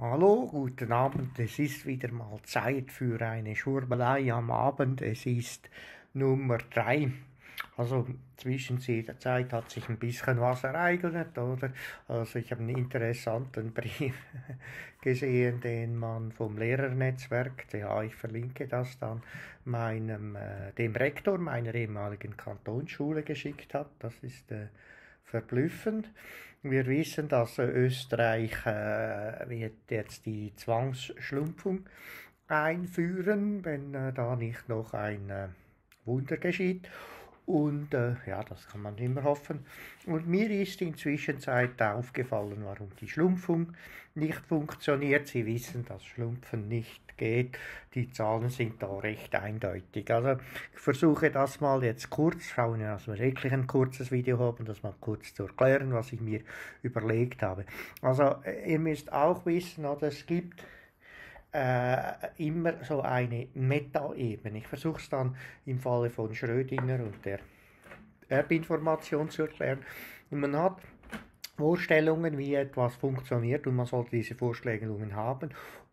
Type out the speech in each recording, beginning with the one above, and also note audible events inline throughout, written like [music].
Hallo, guten Abend. Es ist wieder mal Zeit für eine Schurbelei am Abend. Es ist Nummer 3. Also zwischen jeder Zeit hat sich ein bisschen was ereignet, oder? Also ich habe einen interessanten [laughs] Brief gesehen, den man vom Lehrernetzwerk, ja, ich verlinke das dann, meinem, äh, dem Rektor meiner ehemaligen Kantonsschule geschickt hat. Das ist äh, verblüffend. Wir wissen, dass Österreich äh, wird jetzt die Zwangsschlumpfung einführen, wenn äh, da nicht noch ein äh, Wunder geschieht. Und äh, ja, das kann man immer hoffen. Und mir ist inzwischen aufgefallen, warum die Schlumpfung nicht funktioniert. Sie wissen, dass Schlumpfen nicht geht. Die Zahlen sind da recht eindeutig. Also ich versuche das mal jetzt kurz, schauen, dass wir wirklich ein kurzes Video haben, das mal kurz zu erklären, was ich mir überlegt habe. Also äh, ihr müsst auch wissen, oder es gibt äh, immer so eine Metaebene. Ich versuche es dann im Falle von Schrödinger und der Erbinformation zu erklären. Und man hat Vorstellungen, wie etwas funktioniert und man sollte diese Vorstellungen haben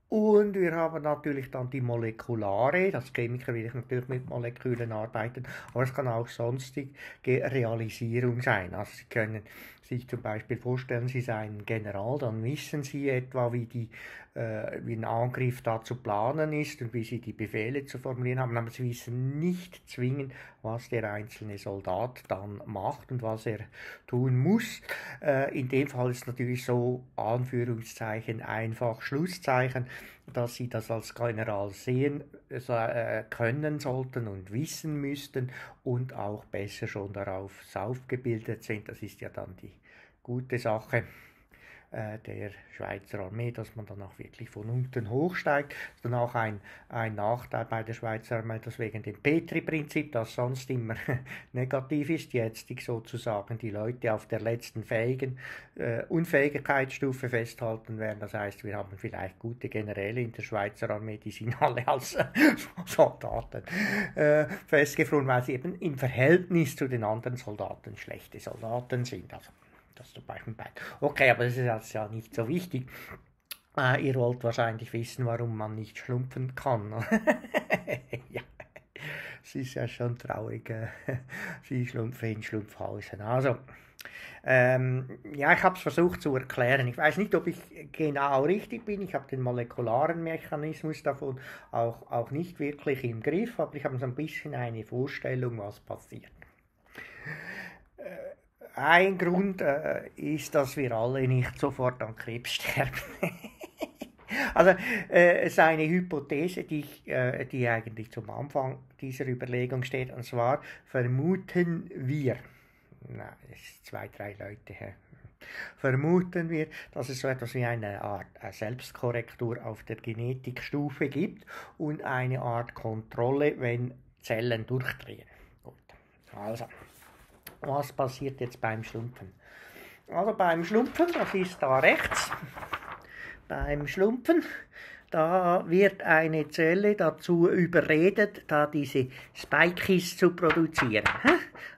und wir haben natürlich dann die molekulare, das Chemiker will ich natürlich mit Molekülen arbeiten, aber es kann auch sonstige Realisierung sein. Also Sie können sich zum Beispiel vorstellen, Sie seien General, dann wissen Sie etwa, wie, die, äh, wie ein Angriff da zu planen ist und wie Sie die Befehle zu formulieren haben, aber Sie wissen nicht zwingend, was der einzelne Soldat dann macht und was er tun muss. Äh, in dem Fall ist natürlich so Anführungszeichen einfach Schlusszeichen, dass sie das als General sehen äh, äh können sollten und wissen müssten und auch besser schon darauf aufgebildet sind. Das ist ja dann die gute Sache. Äh, der Schweizer Armee, dass man dann auch wirklich von unten hochsteigt. Danach ein, ein Nachteil bei der Schweizer Armee, dass wegen dem Petri-Prinzip, das sonst immer [laughs] negativ ist, jetzt sozusagen die Leute auf der letzten fähigen äh, Unfähigkeitsstufe festhalten werden. Das heißt, wir haben vielleicht gute Generäle in der Schweizer Armee, die sind [laughs] alle als Soldaten äh, festgefroren, weil sie eben im Verhältnis zu den anderen Soldaten schlechte Soldaten sind. Also das zum Beispiel bei. Okay, aber das ist jetzt ja nicht so wichtig. Äh, ihr wollt wahrscheinlich wissen, warum man nicht schlumpfen kann. Ne? [laughs] ja, es ist ja schon traurig. Äh, [laughs] sie schlumpfen in Schlumpfhausen. Also, ähm, ja, ich habe es versucht zu erklären. Ich weiß nicht, ob ich genau richtig bin. Ich habe den molekularen Mechanismus davon auch, auch nicht wirklich im Griff, aber ich habe so ein bisschen eine Vorstellung, was passiert. Ein Grund äh, ist, dass wir alle nicht sofort an Krebs sterben. [laughs] also äh, es ist eine Hypothese, die, äh, die eigentlich zum Anfang dieser Überlegung steht, und zwar vermuten wir, na, es sind zwei, drei Leute her, vermuten wir, dass es so etwas wie eine Art äh, Selbstkorrektur auf der Genetikstufe gibt und eine Art Kontrolle, wenn Zellen durchdrehen. Gut, also was passiert jetzt beim Schlumpfen? Also beim Schlumpfen, das ist da rechts, beim Schlumpfen, da wird eine Zelle dazu überredet, da diese Spikes zu produzieren.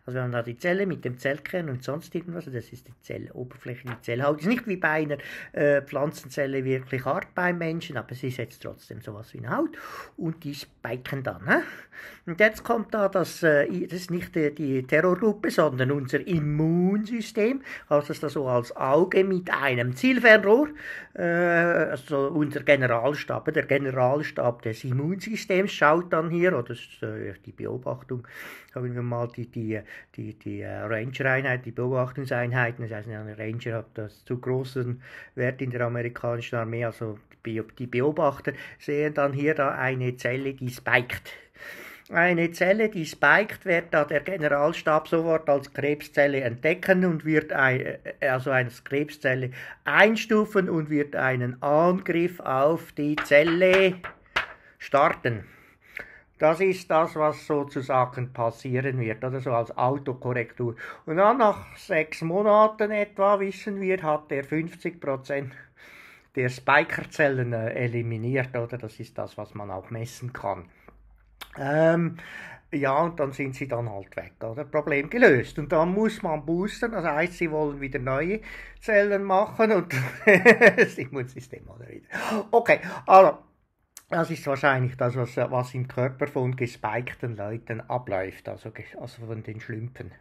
Also wir haben da die Zelle mit dem Zellkern und sonst irgendwas. Also das ist die Zelloberfläche, die Zellhaut. Ist nicht wie bei einer äh, Pflanzenzelle wirklich hart beim Menschen, aber sie ist jetzt trotzdem sowas wie eine Haut. Und die spiken dann. He? Und jetzt kommt da das, äh, das ist nicht die, die Terrorgruppe, sondern unser Immunsystem. Also das so als Auge mit einem Zielfernrohr. Äh, also unser Generalstab, der Generalstab des Immunsystems schaut dann hier, oder das ist, äh, die Beobachtung, sagen wir mal, die, die die, die, die äh, Ranger-Einheit, die Beobachtungseinheiten. Das heißt, ein Ranger hat das zu großen Wert in der amerikanischen Armee. Also die Beobachter sehen dann hier da eine Zelle, die spiked eine Zelle, die spiked wird, da der Generalstab sofort als Krebszelle entdecken und wird ein, äh, also als Krebszelle einstufen und wird einen Angriff auf die Zelle starten. Das ist das, was sozusagen passieren wird, oder so als Autokorrektur. Und dann nach sechs Monaten etwa, wissen wir, hat er 50 der Spikerzellen äh, eliminiert, oder? Das ist das, was man auch messen kann. Ähm, ja, und dann sind sie dann halt weg, oder? Problem gelöst. Und dann muss man boostern, das heißt, sie wollen wieder neue Zellen machen und [laughs] das Immunsystem oder wieder. Okay, also das ist wahrscheinlich das, was, was im Körper von gespikten Leuten abläuft, also, also von den Schlümpfen.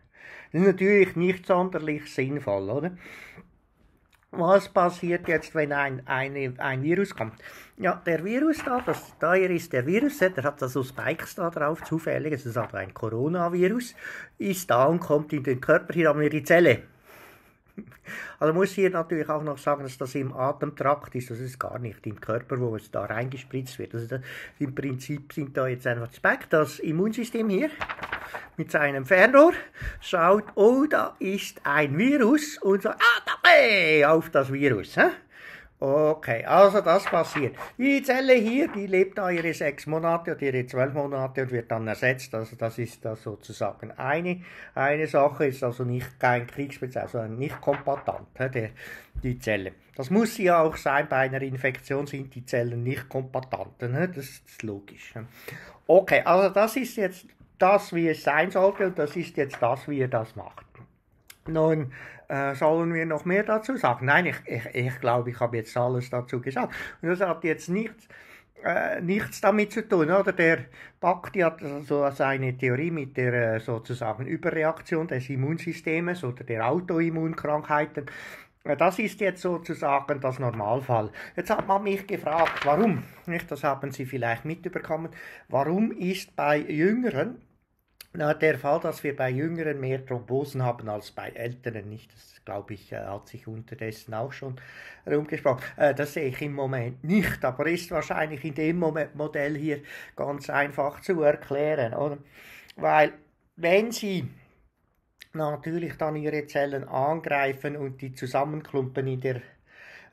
Das ist natürlich nicht sonderlich sinnvoll, oder? Was passiert jetzt, wenn ein, ein, ein Virus kommt? Ja, der Virus da, das, da hier ist der Virus, der hat da so Spikes da drauf, zufällig, es ist also ein Coronavirus, ist da und kommt in den Körper, hier haben wir die Zelle. [laughs] Also muss ich hier natürlich auch noch sagen, dass das im Atemtrakt ist. Das ist gar nicht im Körper, wo es da reingespritzt wird. Also das, äh, im Prinzip sind da jetzt einfach Speck. Das Immunsystem hier mit seinem Fernrohr schaut, oh, da ist ein Virus und so, ah, da, hey, auf das Virus. Hä? Okay, also das passiert. Die Zelle hier, die lebt da ihre sechs Monate und ihre zwölf Monate und wird dann ersetzt. Also das ist das sozusagen eine, eine Sache, ist also nicht kein Kriegsbezeichnung, also nicht kompatant, der, die Zelle. Das muss sie ja auch sein, bei einer Infektion sind die Zellen nicht kompatant, das ist logisch. Okay, also das ist jetzt das, wie es sein sollte und das ist jetzt das, wie ihr das macht. Nun äh, sollen wir noch mehr dazu sagen. Nein, ich, ich, ich glaube, ich habe jetzt alles dazu gesagt. Und das hat jetzt nichts, äh, nichts damit zu tun, oder? Der Bakti hat so also seine Theorie mit der äh, sozusagen Überreaktion des Immunsystems oder der Autoimmunkrankheiten. Äh, das ist jetzt sozusagen das Normalfall. Jetzt hat man mich gefragt, warum, nicht, das haben Sie vielleicht mitbekommen, warum ist bei Jüngeren der Fall, dass wir bei Jüngeren mehr Thrombosen haben als bei Älteren, nicht? Das glaube ich, äh, hat sich unterdessen auch schon rumgesprochen. Äh, das sehe ich im Moment nicht, aber ist wahrscheinlich in dem Modell hier ganz einfach zu erklären, oder? Weil, wenn Sie natürlich dann Ihre Zellen angreifen und die zusammenklumpen in der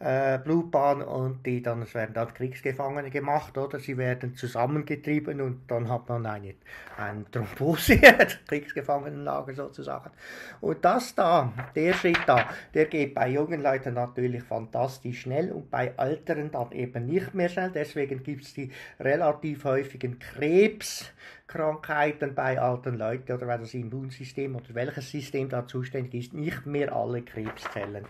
äh, Blutbahn und die dann, es werden dann Kriegsgefangene gemacht, oder? Sie werden zusammengetrieben und dann hat man eine, eine Thrombose, [laughs] Kriegsgefangenenlager sozusagen. Und das da, der Schritt da, der geht bei jungen Leuten natürlich fantastisch schnell und bei älteren dann eben nicht mehr schnell. Deswegen gibt es die relativ häufigen Krebs. Krankheiten bei alten Leuten oder weil das Immunsystem oder welches System da zuständig ist, nicht mehr alle Krebszellen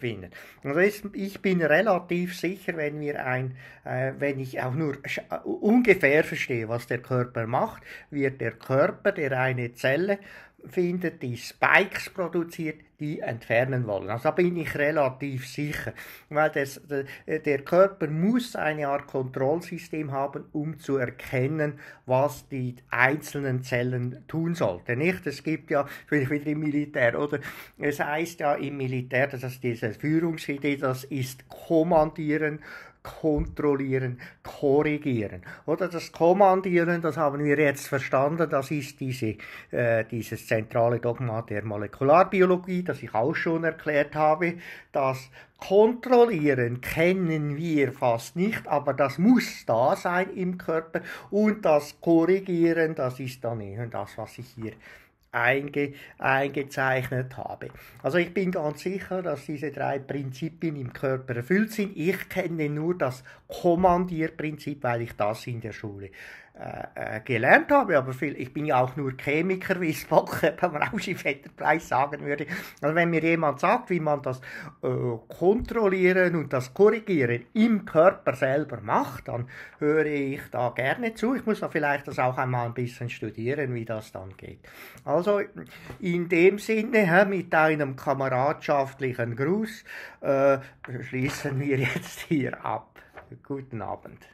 finden. Also ich bin relativ sicher, wenn, wir ein, äh, wenn ich auch nur äh, ungefähr verstehe, was der Körper macht, wird der Körper, der eine Zelle findet, die Spikes produziert, die entfernen wollen. Also da bin ich relativ sicher, weil das, äh, der Körper muss eine Art Kontrollsystem haben, um zu erkennen, was die einzelnen Zellen tun sollten. Nicht? Es gibt ja, bin ich wieder im Militär, oder? Es heißt ja im Militär, dass diese Führungsidee, das ist Kommandieren kontrollieren, korrigieren. Oder das Kommandieren, das haben wir jetzt verstanden, das ist diese, äh, dieses zentrale Dogma der Molekularbiologie, das ich auch schon erklärt habe. Das Kontrollieren kennen wir fast nicht, aber das muss da sein im Körper und das Korrigieren, das ist dann eben das, was ich hier einge, eingezeichnet habe. Also ich bin ganz sicher, dass diese drei Prinzipien im Körper erfüllt sind. Ich kenne nur das Kommandierprinzip, weil ich das in der Schule äh, äh, gelernt habe, aber viel, ich bin ja auch nur Chemiker, wie es [laughs] beim rauschi sagen würde. Also wenn mir jemand sagt, wie man das äh, Kontrollieren und das Korrigieren im Körper selber macht, dann höre ich da gerne zu. Ich muss da vielleicht das auch einmal ein bisschen studieren, wie das dann geht. Also in dem Sinne, mit einem kameradschaftlichen Gruß äh, schließen wir jetzt hier ab. Guten Abend.